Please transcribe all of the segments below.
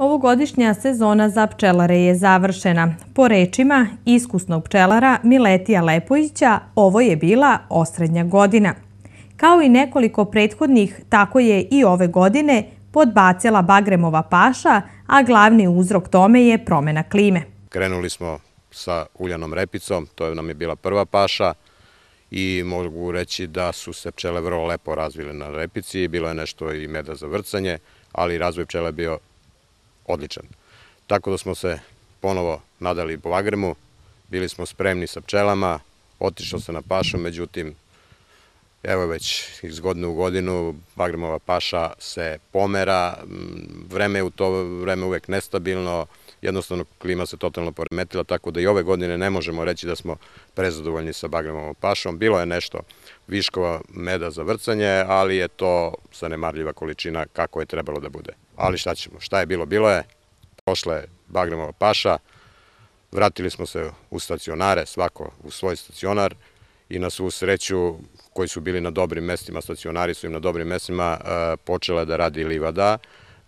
Ovogodišnja sezona za pčelare je završena. Po rečima iskusnog pčelara Miletija Lepojića, ovo je bila osrednja godina. Kao i nekoliko prethodnih, tako je i ove godine podbacila Bagremova paša, a glavni uzrok tome je promena klime. Krenuli smo sa uljanom repicom, to nam je bila prva paša i mogu reći da su se pčele vrlo lepo razvile na repici, bilo je nešto i meda za vrcanje, ali razvoj pčela je bio odličan. Tako da smo se ponovo nadali po Vagremu, bili smo spremni sa pčelama, otišao se na pašu, međutim, evo već iz godine u godinu Vagremova paša se pomera, mm, vreme je u to vreme uvek nestabilno, jednostavno klima se totalno poremetila, tako da i ove godine ne možemo reći da smo prezadovoljni sa Bagremovom pašom. Bilo je nešto viškova meda za vrcanje, ali je to zanemarljiva količina kako je trebalo da bude ali šta ćemo, šta je bilo, bilo je. Prošla je Bagremova paša, vratili smo se u stacionare, svako u svoj stacionar i na svu sreću koji su bili na dobrim mestima, stacionari su im na dobrim mestima, e, počela da radi livada,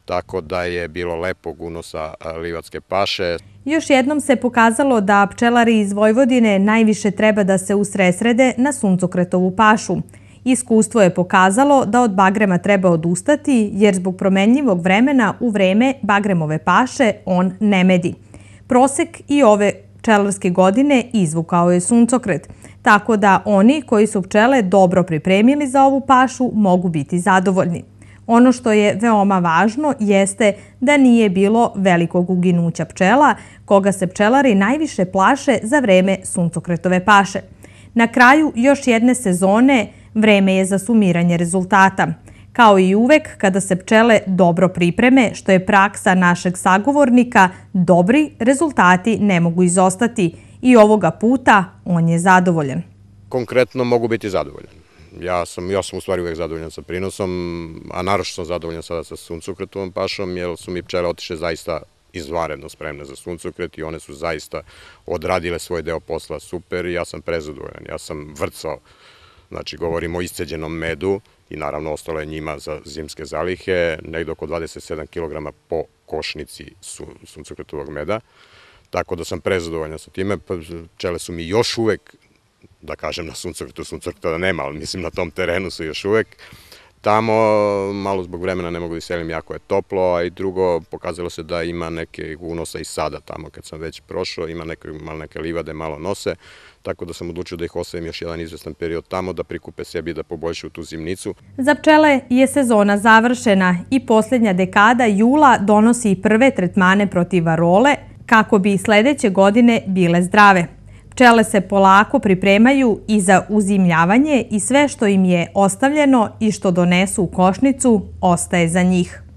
tako da je bilo lepog unosa e, livatske paše. Još jednom se pokazalo da pčelari iz Vojvodine najviše treba da se usresrede na suncokretovu pašu – Iskustvo je pokazalo da od bagrema treba odustati jer zbog promenljivog vremena u vreme bagremove paše on ne medi. Prosek i ove pčelarske godine izvukao je suncokret, tako da oni koji su pčele dobro pripremili za ovu pašu mogu biti zadovoljni. Ono što je veoma važno jeste da nije bilo velikog uginuća pčela, koga se pčelari najviše plaše za vreme suncokretove paše. Na kraju još jedne sezone – Vreme je za sumiranje rezultata. Kao i uvek, kada se pčele dobro pripreme, što je praksa našeg sagovornika, dobri rezultati ne mogu izostati i ovoga puta on je zadovoljen. Konkretno mogu biti zadovoljan. Ja sam, ja sam u stvari uvek zadovoljan sa prinosom, a naroče sam zadovoljan sada sa suncokretom pašom, jer su mi pčele otiše zaista izvaredno spremne za suncokret i one su zaista odradile svoj deo posla super i ja sam prezadovoljen. Ja sam vrcao Znači, govorimo o isceđenom medu i naravno ostalo je njima za zimske zalihe, negde oko 27 kg po košnici suncokretovog meda. Tako da sam prezadovoljan sa time. Pčele pa, su mi još uvek, da kažem na suncokretu, suncokreta da nema, ali mislim na tom terenu su još uvek, tamo, malo zbog vremena ne mogu da iselim, jako je toplo, a i drugo, pokazalo se da ima neke unosa i sada tamo kad sam već prošao, ima neke, malo neke livade, malo nose, tako da sam odlučio da ih ostavim još jedan izvestan period tamo, da prikupe sebi i da poboljšaju tu zimnicu. Za pčele je sezona završena i posljednja dekada jula donosi i prve tretmane protiv varole, kako bi sledeće godine bile zdrave. Pčele se polako pripremaju i za uzimljavanje i sve što im je ostavljeno i što donesu u košnicu ostaje za njih.